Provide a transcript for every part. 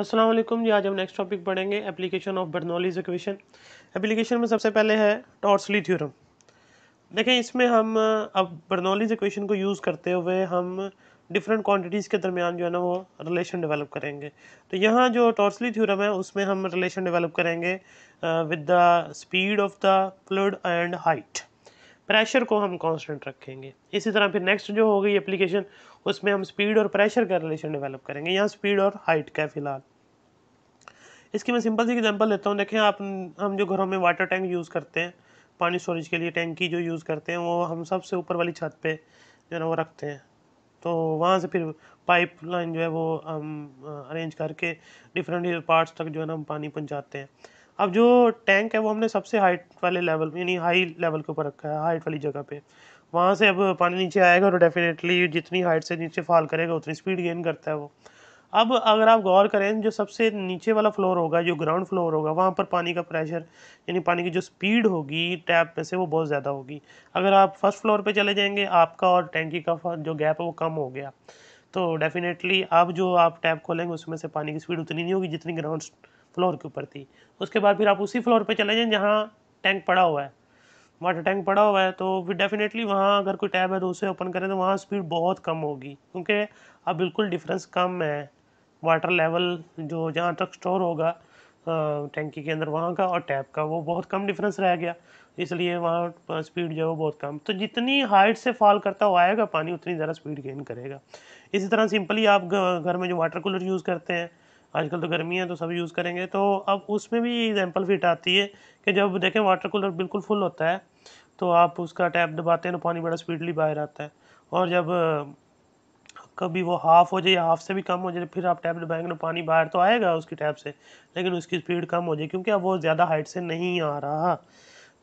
असलम जी आज हम नेक्स्ट टॉपिक पढ़ेंगे application of Bernoulli's equation application में सबसे पहले है टॉर्सली थ्योरम देखें इसमें हम अब बर्नॉलीज इक्वेशन को यूज़ करते हुए हम डिफरेंट क्वांटिटीज़ के दरमियान जो है ना वो रिलेशन डेवलप करेंगे तो यहाँ जो टॉर्सली थ्योरम है उसमें हम रिलेशन डेवलप करेंगे with the speed of the fluid and height pressure को हम कांस्टेंट रखेंगे इसी तरह फिर नेक्स्ट जो हो गई एप्लीकेशन उसमें हम स्पीड और प्रेशर का रिलेशन डेवलप करेंगे यहाँ स्पीड और हाइट का फिलहाल इसकी मैं सिंपल सी एग्जांपल लेता हूँ देखें आप हम जो घरों में वाटर टैंक यूज़ करते हैं पानी स्टोरेज के लिए टैंकी जो यूज़ करते हैं वो हम सबसे ऊपर वाली छत पे जो है ना वो रखते हैं तो वहाँ से फिर पाइप लाइन जो है वो हम अरेंज करके डिफरेंट पार्ट्स तक जो है ना हम पानी पहुँचाते हैं अब जो टैंक है वो हमने सबसे हाइट वाले लेवल यानी हाई लेवल के ऊपर रखा है हाइट वाली जगह पर वहाँ से अब पानी नीचे आएगा और तो डेफिनेटली जितनी हाइट से नीचे फॉल करेगा उतनी स्पीड गेन करता है वो अब अगर आप गौर करें जो सबसे नीचे वाला फ्लोर होगा जो ग्राउंड फ्लोर होगा वहाँ पर पानी का प्रेशर यानी पानी की जो स्पीड होगी टैप में से वो बहुत ज़्यादा होगी अगर आप फर्स्ट फ्लोर पे चले जाएंगे आपका और टैंकी का जो गैप है वो कम हो गया तो डेफिनेटली आप जो आप टैप खोलेंगे उसमें से पानी की स्पीड उतनी नहीं होगी जितनी ग्राउंड फ्लोर के ऊपर थी उसके बाद फिर आप उसी फ्लोर पर चले जाएँ जहाँ टैंक पड़ा हुआ है वाटर टैंक पड़ा हुआ है तो फिर डेफिनेटली वहाँ अगर कोई टैब है तो उसे ओपन करें तो वहाँ स्पीड बहुत कम होगी क्योंकि अब बिल्कुल डिफरेंस कम है वाटर लेवल जो जहाँ तक स्टोर होगा टैंकी के अंदर वहाँ का और टैप का वो बहुत कम डिफरेंस रह गया इसलिए वहाँ स्पीड जो है वो बहुत कम तो जितनी हाइट से फॉल करता हुआ आएगा पानी उतनी ज़्यादा स्पीड गेन करेगा इसी तरह सिंपली आप घर में जो वाटर कूलर यूज़ करते हैं आजकल तो गर्मी है तो सब यूज़ करेंगे तो अब उसमें भी एग्जाम्पल फिट आती है कि जब देखें वाटर कूलर बिल्कुल फुल होता है तो आप उसका टैप दबाते हैं तो पानी बड़ा स्पीडली बाहर आता है और जब कभी वो हाफ़ हो जाए या हाफ़ से भी कम हो जाए फिर आप टैप दबाएंगे तो पानी बाहर तो आएगा उसकी टैप से लेकिन उसकी स्पीड कम हो जाए क्योंकि अब वो ज़्यादा हाइट से नहीं आ रहा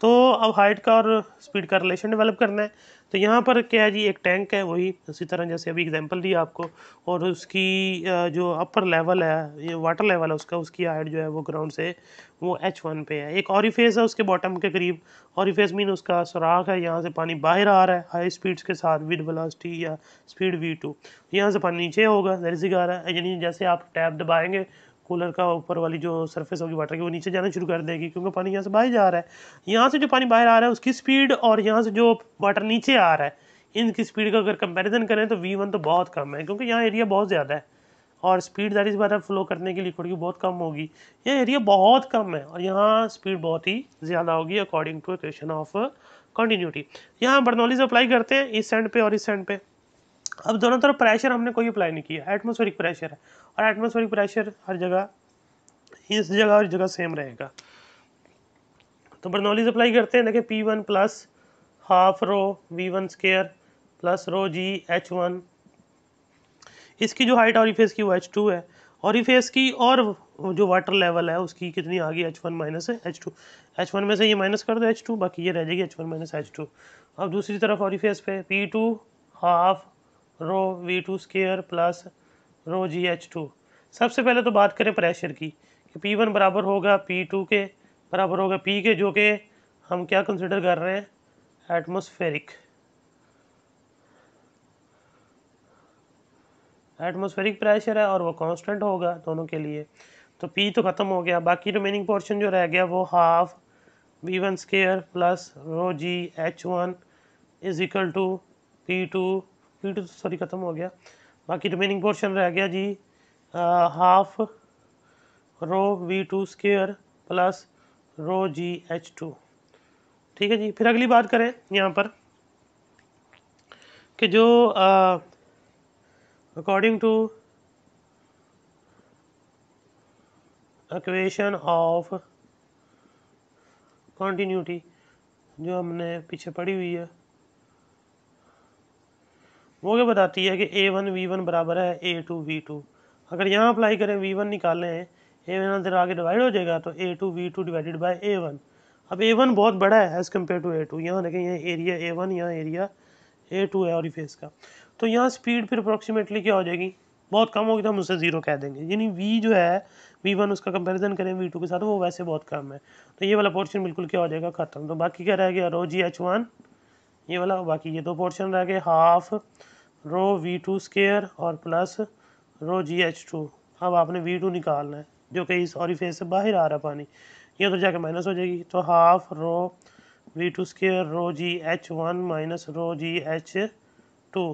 तो अब हाइट का और स्पीड का रिलेशन डेवलप करना है तो यहाँ पर क्या है जी एक टैंक है वही उसी तरह जैसे अभी एग्जांपल दिया आपको और उसकी जो अपर लेवल है ये वाटर लेवल है उसका उसकी हाइट जो है वो ग्राउंड से वो एच वन पे है एक ऑरिफेस है उसके बॉटम के करीब ऑरिफेस मीन उसका सुराख है यहाँ से पानी बाहर आ रहा है हाई स्पीड्स के साथ विद वेलोसिटी या स्पीड वी टू यहाँ से पानी नीचे होगा जरिसी गा रहा है यानी जैसे आप टैप दबाएँगे कूलर का ऊपर वाली जो सरफेस होगी वाटर की वो नीचे जाना शुरू कर देगी क्योंकि पानी यहाँ से बाहर जा रहा है यहाँ से जो पानी बाहर आ रहा है उसकी स्पीड और यहाँ से जो वाटर नीचे आ रहा है इनकी स्पीड का अगर कंपेरिजन करें तो वी वन तो बहुत कम है क्योंकि यहाँ एरिया बहुत ज़्यादा है और स्पीड ज़्यादा से बात है फ्लो करने के लिए की बहुत कम होगी यह एरिया बहुत कम है और यहाँ स्पीड बहुत ही ज़्यादा होगी according to question of continuity यहाँ से अप्लाई करते हैं इस सेंड पे और इस सेंड पे अब दोनों तरफ प्रेशर हमने कोई अप्लाई नहीं किया एटमोसफेरिक प्रेशर है और एटमोसफेरिक प्रेशर हर जगह इस जगह और जगह सेम रहेगा तो बर्नौलीज अप्लाई करते हैं देखें P one plus half rho V one square plus rho G H one इसकी जो हाइट ऑरीफेस की वो एच टू है ऑरीफेस की और जो वाटर लेवल है उसकी कितनी आ गई H one minus H two H one में से ये माइनस कर दो एच टू बाकी ये रह जाएगी H one minus H two अब दूसरी तरफ ऑरीफेस पे P two half rho V two square plus rho G H two सबसे पहले तो बात करें प्रेशर की कि पी वन बराबर होगा पी टू के बराबर होगा पी के जो के हम क्या कंसिडर कर रहे हैं एटमोस्फेरिक एटमोस्फेरिक प्रेशर है और वो कांस्टेंट होगा दोनों के लिए तो पी तो ख़त्म हो गया बाकी रिमेनिंग पोर्शन जो रह गया वो half V one square plus rho G H one is equal to P two two तो सॉरी ख़त्म हो गया बाकी रिमेनिंग पोर्शन रह गया जी half rho V two square plus rho G H two ठीक है जी फिर अगली बात करें यहाँ पर कि जो according to equation of continuity जो हमने पीछे पढ़ी हुई है वो क्या बताती है कि ए वन वी वन बराबर है ए टू वी टू अगर यहाँ अप्लाई करें वी वन निकालें ए वन से आगे डिवाइड हो जाएगा तो A two V two divided by A one अब ए वन बहुत बड़ा है as compare to A two यहाँ देखें यहाँ एरिया ए वन यहाँ एरिया ए टू है और फेस का तो यहाँ स्पीड फिर अप्रोक्सीमेटली क्या हो जाएगी बहुत कम होगी तो हम उसे ज़ीरो कह देंगे यानी वी जो है वी वन उसका कंपैरिजन करें वी टू के साथ वो वैसे बहुत कम है तो ये वाला पोर्शन बिल्कुल क्या हो जाएगा ख़त्म तो बाकी क्या रह गया रो जी एच वन ये वाला बाकी ये दो पोर्शन रह गए half rho V two square और plus rho G H two अब आपने वी टू निकालना है जो कि इस फेस से बाहर आ रहा पानी ये तो जाके माइनस हो जाएगी तो half rho V two square rho G H one minus rho G H two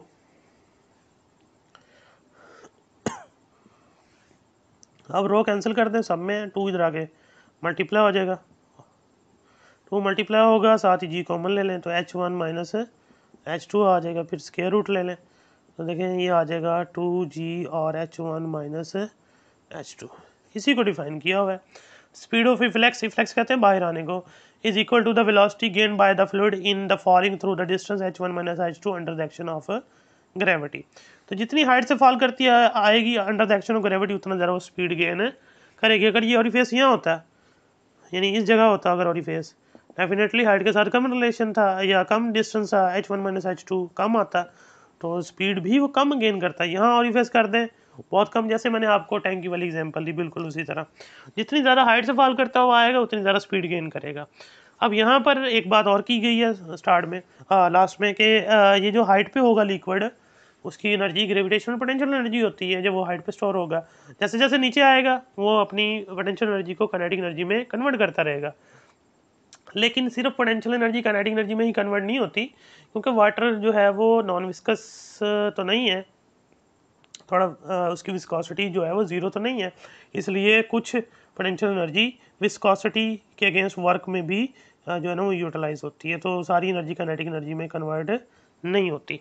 अब रो कैंसिल कर दें सब में टू इधर आके मल्टीप्लाई हो जाएगा टू मल्टीप्लाई होगा साथ ही जी कॉमन ले लें तो H one minus H two आ जाएगा फिर स्केयर रूट ले लें तो देखें ये आ जाएगा टू जी और H one minus H two इसी को डिफाइन किया हुआ है स्पीड ऑफ इफ्लेक्स इफ्लेक्स कहते हैं बाहर आने को is equal to the velocity gain by the fluid in the falling through the distance H one minus H two under the action of gravity तो जितनी हाइट से फॉल करती है आएगी under the action of gravity उतना ज़्यादा वो speed gain करेगी अगर ये ऑरिफेस यहाँ होता है यानी इस जगह होता अगर ऑरिफेस डेफिनेटली हाइट के साथ कम रिलेशन था या कम डिस्टेंस था H one minus H two कम आता तो स्पीड भी वो कम गेन करता है यहाँ और रिफ्रेश कर दें बहुत कम जैसे मैंने आपको टैंकी वाली एग्जांपल दी बिल्कुल उसी तरह जितनी ज़्यादा हाइट से फॉल करता हुआ आएगा उतनी ज़्यादा स्पीड गेन करेगा अब यहाँ पर एक बात और की गई है स्टार्ट में आ, लास्ट में कि ये जो हाइट पे होगा लिक्विड उसकी एनर्जी ग्रेविटेशनल पोटेंशियल एनर्जी होती है जब वो हाइट पे स्टोर होगा जैसे जैसे नीचे आएगा वो अपनी पोटेंशियल एनर्जी को कनेटिक एनर्जी में कन्वर्ट करता रहेगा लेकिन सिर्फ पोटेंशियल एनर्जी काइनेटिक एनर्जी में ही कन्वर्ट नहीं होती क्योंकि वाटर जो है वो नॉन विस्कस तो नहीं है थोड़ा उसकी विस्कोसिटी जो है वो ज़ीरो तो नहीं है इसलिए कुछ पोटेंशियल एनर्जी विस्कोसिटी के अगेंस्ट वर्क में भी जो है ना वो यूटिलाइज होती है तो सारी एनर्जी काइनेटिक एनर्जी में कन्वर्ट नहीं होती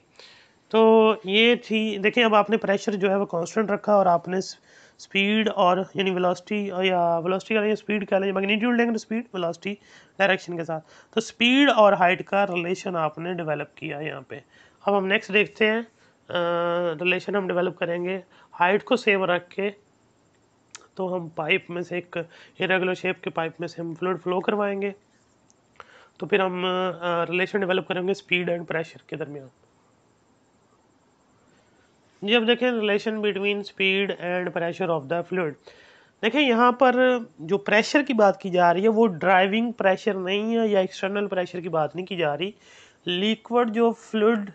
तो ये थी देखें अब आपने प्रेशर जो है वो कांस्टेंट रखा और आपने स्पीड और यानी वेलोसिटी या वेलोसिटी का स्पीड कह लीजिए मैग्नीट्यूड लेंगे स्पीड वेलोसिटी डायरेक्शन के साथ तो स्पीड और हाइट का रिलेशन आपने डेवलप किया यहाँ पे अब हम नेक्स्ट देखते हैं रिलेशन हम डेवलप करेंगे हाइट को सेम रख के तो हम पाइप में से एक इरेगुलर शेप के पाइप में से हम फ्लूड फ्लो करवाएंगे तो फिर हम रिलेशन डेवलप करेंगे स्पीड एंड प्रेशर के दरमियान जी अब देखें relation between speed and pressure of the fluid देखें यहाँ पर जो प्रेशर की बात की जा रही है वो ड्राइविंग प्रेशर नहीं है या एक्सटर्नल प्रेशर की बात नहीं की जा रही लिक्विड जो फ्लूड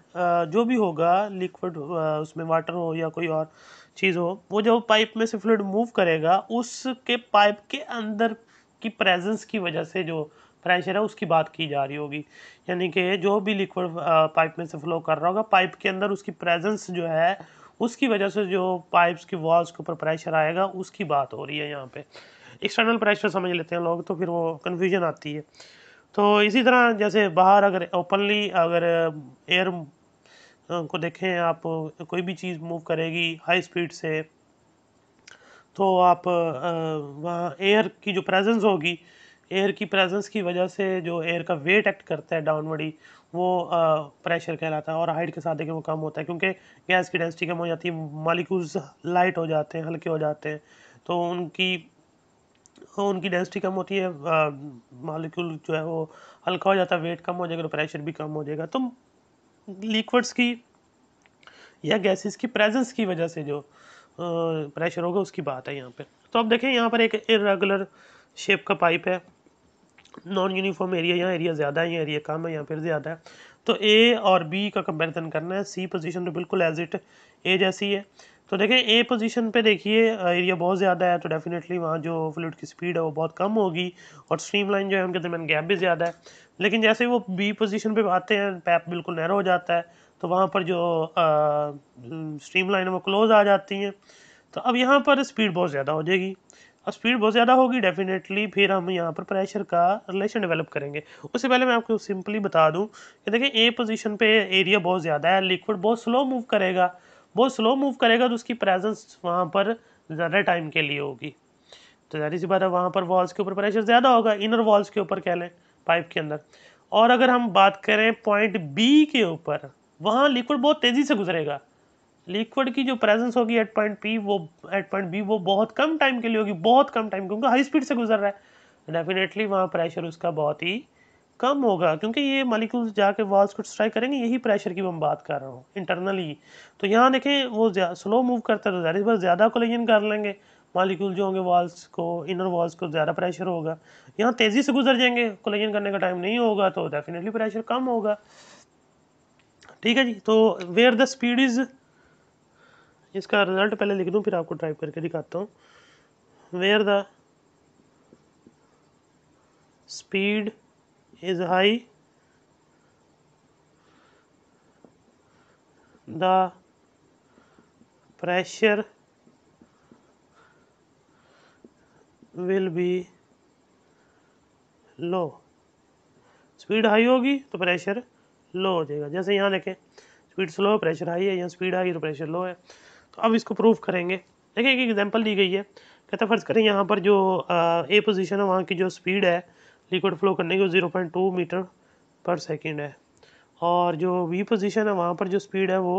जो भी होगा लिक्विड उसमें वाटर हो या कोई और चीज़ हो वो जब पाइप में से फ्लूड मूव करेगा उसके पाइप के अंदर की प्रेजेंस की वजह से जो प्रेशर है उसकी बात की जा रही होगी यानी कि जो भी लिक्विड पाइप में से फ्लो कर रहा होगा पाइप के अंदर उसकी प्रेजेंस जो है उसकी वजह से जो पाइप्स की वॉल्स के ऊपर प्रेशर आएगा उसकी बात हो रही है यहाँ पे एक्सटर्नल प्रेशर समझ लेते हैं लोग तो फिर वो कन्फ्यूजन आती है तो इसी तरह जैसे बाहर अगर ओपनली अगर एयर को देखें आप कोई भी चीज़ मूव करेगी हाई स्पीड से तो आप वहाँ एयर की जो प्रेजेंस होगी एयर की प्रेजेंस की वजह से जो एयर का वेट एक्ट करता है डाउनवर्डी वो प्रेशर कहलाता है और हाइट के साथ देखें वो कम होता है क्योंकि गैस की डेंसिटी कम हो जाती है मालिक्यूल्स लाइट हो जाते हैं हल्के हो जाते हैं तो उनकी उनकी डेंसिटी कम होती है मालिक्यूल जो है वो हल्का हो जाता है वेट कम हो जाएगा तो प्रेशर भी कम हो जाएगा तो लिक्विड्स की या गैसेस की प्रेजेंस की वजह से जो प्रेशर होगा उसकी बात है यहाँ पर तो अब देखें यहाँ पर एक इरेगुलर शेप का पाइप है नॉन यूनिफॉर्म एरिया यहाँ एरिया ज़्यादा है यहाँ एरिया कम है या फिर ज़्यादा है तो ए और बी का कंपेरिजन करना है सी पोज़िशन तो बिल्कुल एज इट ए जैसी है तो देखें ए पोजीशन पे देखिए एरिया बहुत ज़्यादा है तो डेफिनेटली वहाँ जो फ्लूड की स्पीड है वो बहुत कम होगी और स्ट्रीम लाइन जो है उनके दरमियान गैप भी ज़्यादा है लेकिन जैसे वो बी पोजीशन पे आते हैं पैप बिल्कुल नैरो हो जाता है तो वहाँ पर जो स्ट्रीम लाइन है वो क्लोज आ जाती हैं तो अब यहाँ पर स्पीड बहुत ज़्यादा हो जाएगी अब स्पीड बहुत ज़्यादा होगी डेफिनेटली फिर हम यहाँ पर प्रेशर का रिलेशन डेवलप करेंगे उससे पहले मैं आपको सिंपली बता दूँ कि देखिए ए पोजीशन पे एरिया बहुत ज़्यादा है लिक्विड बहुत स्लो मूव करेगा बहुत स्लो मूव करेगा तो उसकी प्रेजेंस वहाँ पर ज़्यादा टाइम के लिए होगी तो जाहिर सी बात है वहाँ पर वॉल्स के ऊपर प्रेशर ज़्यादा होगा इनर वॉल्स के ऊपर कह लें पाइप के अंदर और अगर हम बात करें पॉइंट बी के ऊपर वहाँ लिक्विड बहुत तेज़ी से गुजरेगा लिक्विड की जो प्रेजेंस होगी एट पॉइंट पी वो एट पॉइंट बी वो बहुत कम टाइम के लिए होगी बहुत कम टाइम क्योंकि हाई स्पीड से गुजर रहा है डेफिनेटली वहाँ प्रेशर उसका बहुत ही कम होगा क्योंकि ये मालिक्यूल्स जाके वॉल्स को स्ट्राइक करेंगे यही प्रेशर की मैं बात कर रहा हूँ इंटरनली तो यहाँ देखें वो स्लो मूव करता है तो ज़्यादा बस ज़्यादा कोलिजन कर लेंगे मालिक्यूल जो होंगे वॉल्स को इनर वॉल्स को ज़्यादा प्रेशर होगा यहाँ तेज़ी से गुजर जाएंगे कोलिजन करने का टाइम नहीं होगा तो डेफिनेटली प्रेशर कम होगा ठीक है जी तो वेयर द स्पीड इज़ इसका रिजल्ट पहले लिख दूँ फिर आपको ड्राइव करके दिखाता हूँ where the speed is high the pressure will be low speed high होगी तो प्रेशर लो हो जाएगा जैसे यहाँ देखें स्पीड स्लो प्रेशर हाई है यहाँ स्पीड हाई तो प्रेशर लो है अब इसको प्रूव करेंगे देखिए एक एग्जांपल दी गई है कहते फर्ज करें यहाँ पर जो ए पोजीशन है वहाँ की जो स्पीड है लिक्विड फ्लो करने की zero point two metre per second है और जो वी पोजीशन है वहाँ पर जो स्पीड है वो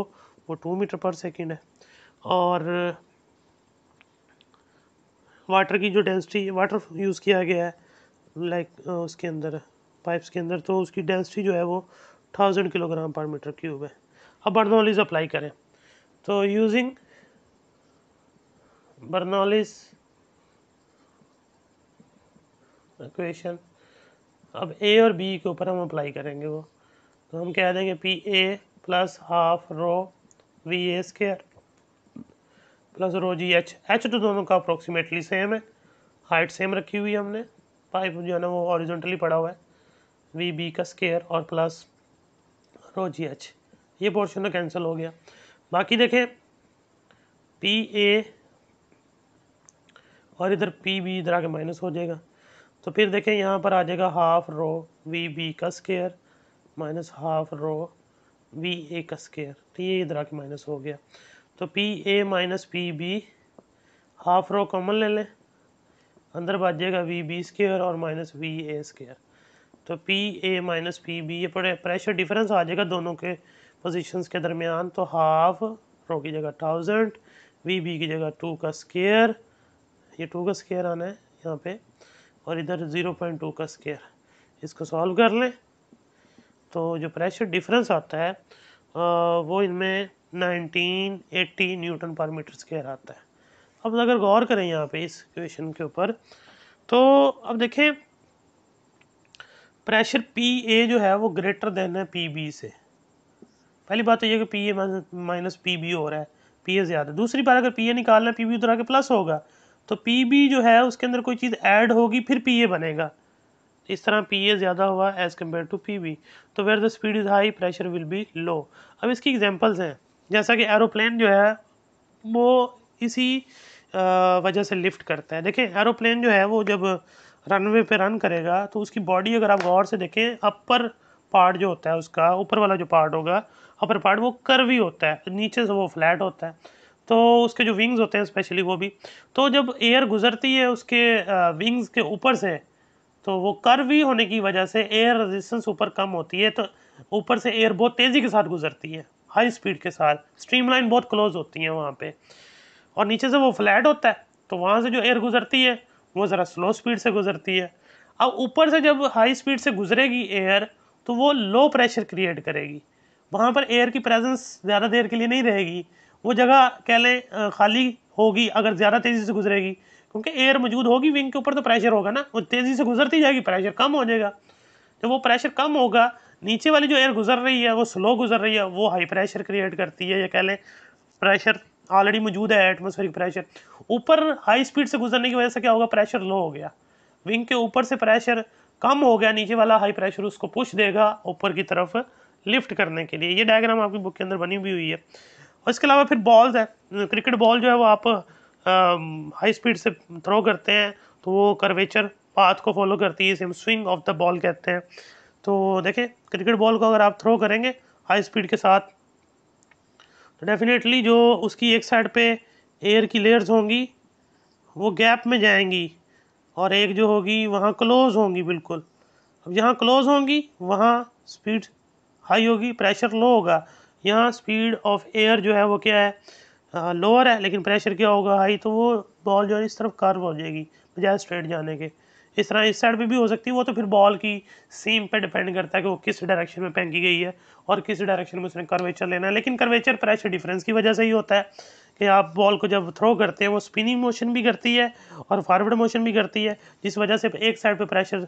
वो टू मीटर पर सेकेंड है और वाटर की जो डेंसिटी वाटर यूज़ किया गया है लाइक उसके अंदर पाइप्स के अंदर तो उसकी डेंसिटी जो है वो thousand kilogram per metre cube है अब बर्नोलिज अप्लाई करें तो यूजिंग बर्नॉलिस इक्वेशन अब ए और बी के ऊपर हम अप्लाई करेंगे वो तो हम कह देंगे P A plus half rho V A square plus rho G H H तो दोनों का अप्रोक्सीमेटली सेम है हाइट सेम रखी हुई है हमने पाइप जो है ना वो ऑरिजेंटली पड़ा हुआ है वी बी का स्केयर और प्लस रो जी एच ये पोर्शन तो कैंसिल हो गया बाकी देखें पी ए और इधर पी बी इधर आके माइनस हो जाएगा तो फिर देखें यहाँ पर आ जाएगा हाफ रो वी बी का square minus half rho V A का स्केयर तो ये इधर आके माइनस हो गया तो P A minus P B half rho common ले लें अंदर बच जाएगा वी बी स्केयर और माइनस वी ए स्केयर तो P A minus P B ये प्रेशर डिफरेंस आ जाएगा दोनों के पोजीशंस के दरमियान तो हाफ रो की जगह थाउजेंड वी बी की जगह टू का स्केयर ये टू का स्केयर आना है यहाँ पे और इधर ज़ीरो पॉइंट टू का स्केयर इसको सॉल्व कर लें तो जो प्रेशर डिफरेंस आता है वो इनमें nineteen eighty newton per metre square आता है अब अगर गौर करें यहाँ पे इस क्वेश्चन के ऊपर तो अब देखें प्रेशर पी ए जो है वो ग्रेटर देन है पी बी से पहली बात तो ये कि P A minus P B हो रहा है पी ए ज़्यादा दूसरी बार अगर पी ए निकालना है पी बी उधर आके प्लस होगा तो पी बी जो है उसके अंदर कोई चीज़ ऐड होगी फिर पी ए बनेगा तो इस तरह पी ए ज़्यादा हुआ as compare to P B तो where the speed is high pressure will be low अब इसकी एग्जाम्पल्स हैं जैसा कि एरोप्लेन जो है वो इसी वजह से लिफ्ट करता है देखें एरोप्लेन जो है वो जब रनवे पे रन करेगा तो उसकी बॉडी अगर आप गौर से देखें अपर पार्ट जो होता है उसका ऊपर वाला जो पार्ट होगा अपर पार्ट वो कर्वी होता है नीचे से वो फ्लैट होता है तो उसके जो विंग्स होते हैं स्पेशली वो भी तो जब एयर गुजरती है उसके विंग्स के ऊपर से तो वो कर भी होने की वजह से एयर रेजिस्टेंस ऊपर कम होती है तो ऊपर से एयर बहुत तेज़ी के साथ गुजरती है हाई स्पीड के साथ स्ट्रीमलाइन बहुत क्लोज होती है वहाँ पे और नीचे से वो फ्लैट होता है तो वहाँ से जो एयर गुजरती है वो ज़रा स्लो स्पीड से गुजरती है अब ऊपर से जब हाई स्पीड से गुजरेगी एयर तो वो लो प्रेशर क्रिएट करेगी वहाँ पर एयर की प्रेजेंस ज़्यादा देर के लिए नहीं रहेगी वो जगह कह लें खाली होगी अगर ज़्यादा तेज़ी से गुजरेगी क्योंकि एयर मौजूद होगी विंग के ऊपर तो प्रेशर होगा ना वो तेज़ी से गुजरती जाएगी प्रेशर कम हो जाएगा जब वो प्रेशर कम होगा नीचे वाली जो एयर गुजर रही है वो स्लो गुजर रही है वो हाई प्रेशर क्रिएट करती है या कह लें प्रेशर ऑलरेडी मौजूद है एटमोसफेरिक प्रेशर ऊपर हाई स्पीड से गुजरने की वजह से क्या होगा प्रेशर लो हो गया विंग के ऊपर से प्रेशर कम हो गया नीचे वाला हाई प्रेशर उसको पुश देगा ऊपर की तरफ लिफ्ट करने के लिए ये डायग्राम आपकी बुक के अंदर बनी हुई हुई है और इसके अलावा फिर बॉल्स है क्रिकेट बॉल जो है वो आप हाई स्पीड से थ्रो करते हैं तो वो करवेचर पाथ को फॉलो करती है इसे हम स्विंग ऑफ द बॉल कहते हैं तो देखें क्रिकेट बॉल को अगर आप थ्रो करेंगे हाई स्पीड के साथ तो डेफिनेटली जो उसकी एक साइड पे एयर की लेयर्स होंगी वो गैप में जाएंगी और एक जो होगी वहाँ क्लोज होंगी बिल्कुल अब जहाँ क्लोज होंगी वहाँ स्पीड हाई होगी प्रेशर लो होगा यहाँ स्पीड ऑफ एयर जो है वो क्या है लोअर हाँ, है लेकिन प्रेशर क्या होगा हाई तो वो बॉल जो है इस तरफ कर्व हो जाएगी बजाय स्ट्रेट जाने के इस तरह इस साइड पे भी हो सकती है वो तो फिर बॉल की सीम पे डिपेंड करता है कि वो किस डायरेक्शन में फेंकी गई है और किस डायरेक्शन में उसने कर्वेचर लेना है लेकिन कर्वेचर प्रेशर डिफरेंस की वजह से ही होता है कि आप बॉल को जब थ्रो करते हैं वो स्पिनिंग मोशन भी करती है और फॉरवर्ड मोशन भी करती है जिस वजह से एक साइड पर प्रेशर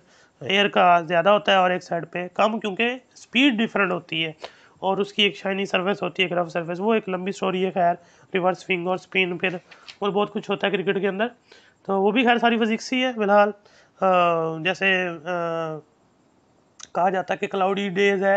एयर का ज़्यादा होता है और एक साइड पर कम क्योंकि स्पीड डिफरेंट होती है और उसकी एक शाइनी सर्विस होती है एक रफ सर्विस वो एक लंबी स्टोरी है खैर रिवर्स स्विंग और स्पिन फिर और बहुत कुछ होता है क्रिकेट के अंदर तो वो भी खैर सारी फिजिक्स ही है फिलहाल जैसे आ, कहा जाता है कि क्लाउडी डेज है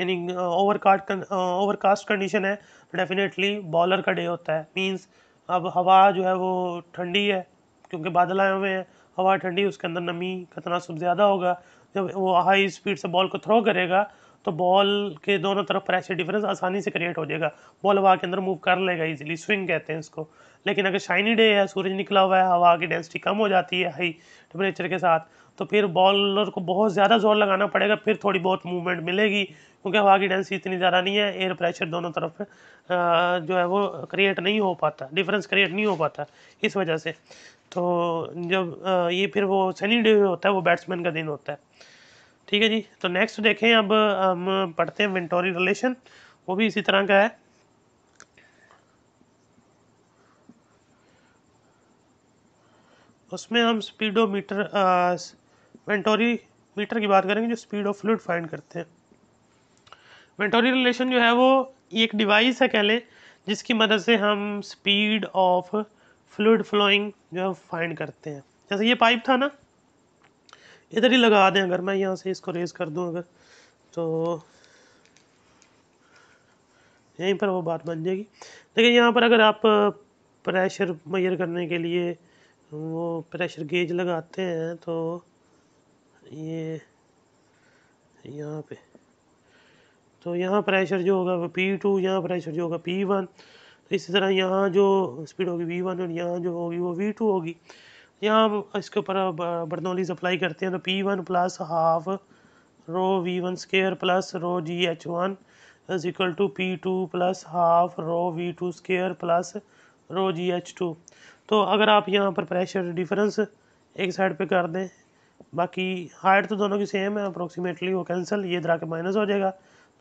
यानी ओवर ओवर ओवरकास्ट कंडीशन है तो डेफिनेटली बॉलर का डे होता है मींस अब हवा जो है वो ठंडी है क्योंकि बादल आए हुए हैं हवा ठंडी उसके अंदर नमी का तनासब ज़्यादा होगा जब वो हाई स्पीड से बॉल को थ्रो करेगा तो बॉल के दोनों तरफ प्रेशर डिफरेंस आसानी से क्रिएट हो जाएगा बॉल हवा के अंदर मूव कर लेगा इजीली स्विंग कहते हैं इसको लेकिन अगर शाइनी डे है सूरज निकला हुआ है हवा की डेंसिटी कम हो जाती है हाई टेम्परेचर के साथ तो फिर बॉलर को बहुत ज़्यादा जोर लगाना पड़ेगा फिर थोड़ी बहुत मूवमेंट मिलेगी क्योंकि हवा की डेंसिटी इतनी ज़्यादा नहीं है एयर प्रेशर दोनों तरफ जो है वो क्रिएट नहीं हो पाता डिफरेंस क्रिएट नहीं हो पाता इस वजह से तो जब ये फिर वो सनी डे होता है वो बैट्समैन का दिन होता है ठीक है जी तो नेक्स्ट देखें अब हम पढ़ते हैं विंटोरी रिलेशन वो भी इसी तरह का है उसमें हम स्पीडोमीटर वेंटोरी मीटर की बात करेंगे जो स्पीड ऑफ फ्लूड फाइंड करते हैं वेंटोरी रिलेशन जो है वो एक डिवाइस है कह लें जिसकी मदद से हम स्पीड ऑफ फ्लूड फ्लोइंग जो है फाइंड करते हैं जैसे ये पाइप था ना इधर ही लगा दें अगर मैं यहाँ से इसको रेज़ कर दूँ अगर तो यहीं पर वो बात बन जाएगी लेकिन यहाँ पर अगर आप प्रेशर मैयर करने के लिए वो प्रेशर गेज लगाते हैं तो ये यहाँ पे तो यहाँ प्रेशर जो होगा वो P2 टू यहाँ प्रेशर जो होगा P1 तो इसी तरह यहाँ जो स्पीड होगी V1 और यहाँ जो होगी वो V2 होगी यहाँ इसके ऊपर बर्नौलीज अप्लाई करते हैं तो P one plus half rho V one square plus rho G H one is equal to P two plus half rho V two square plus rho G H two तो अगर आप यहाँ पर pressure difference एक side पे कर दें बाकी हाइट तो दोनों की सेम है अप्रोक्सीमेटली वो कैंसिल ये इधर आके माइनस हो जाएगा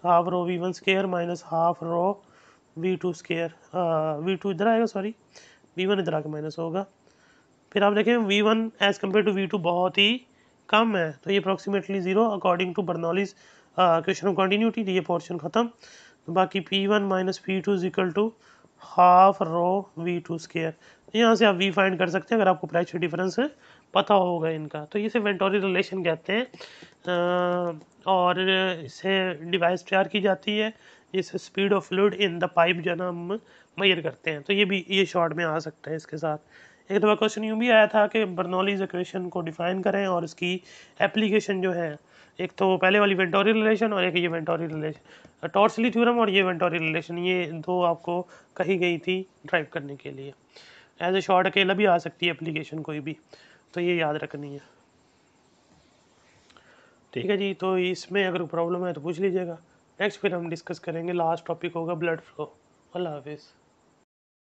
तो half rho V one square minus half rho V two square V two इधर आएगा सॉरी वी वन इधर आके माइनस होगा फिर आप देखें V one as compare to V two बहुत ही कम है तो ये approximately zero according to Bernoulli's equation of continuity ये पोर्शन ख़त्म तो बाकी P one minus P two is equal to half rho V two square यहाँ से आप वी फाइंड कर सकते हैं अगर आपको प्राइस डिफरेंस पता होगा इनका तो इसे वेंटोरी रिलेशन कहते हैं और इसे डिवाइस तैयार की जाती है इसे speed of fluid in the pipe जो है ना हम मैयर करते हैं तो ये भी ये शॉर्ट में आ सकता है इसके साथ एक दफ़ा क्वेश्चन यूँ भी आया था कि बर्नौलीज इक्वेशन को डिफ़ाइन करें और इसकी एप्लीकेशन जो है एक तो पहले वाली वेंटोरी रिलेशन और एक ये वेंटोरी रिलेशन टॉर्सली थ्योरम और ये वेंटोरी रिलेशन ये दो आपको कही गई थी ड्राइव करने के लिए एज ए शॉर्ट अकेला भी आ सकती है एप्लीकेशन कोई भी तो ये याद रखनी है ठीक है जी तो इसमें अगर प्रॉब्लम है तो पूछ लीजिएगा नेक्स्ट फिर हम डिस्कस करेंगे लास्ट टॉपिक होगा ब्लड फ्लो अल्लाह हाफिज़